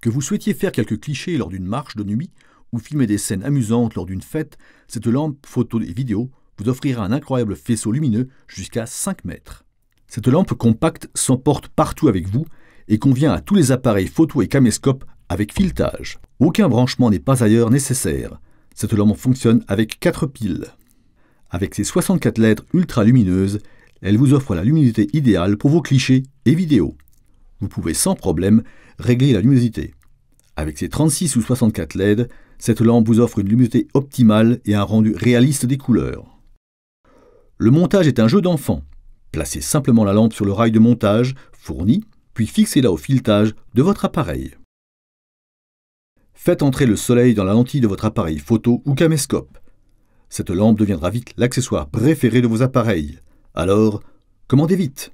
Que vous souhaitiez faire quelques clichés lors d'une marche de nuit ou filmer des scènes amusantes lors d'une fête, cette lampe photo et vidéo vous offrira un incroyable faisceau lumineux jusqu'à 5 mètres. Cette lampe compacte s'emporte partout avec vous et convient à tous les appareils photo et caméscopes avec filetage. Aucun branchement n'est pas ailleurs nécessaire. Cette lampe fonctionne avec 4 piles. Avec ses 64 lettres ultra lumineuses, elle vous offre la luminosité idéale pour vos clichés et vidéos vous pouvez sans problème régler la luminosité. Avec ses 36 ou 64 LED, cette lampe vous offre une luminosité optimale et un rendu réaliste des couleurs. Le montage est un jeu d'enfant. Placez simplement la lampe sur le rail de montage fourni, puis fixez-la au filetage de votre appareil. Faites entrer le soleil dans la lentille de votre appareil photo ou caméscope. Cette lampe deviendra vite l'accessoire préféré de vos appareils. Alors, commandez vite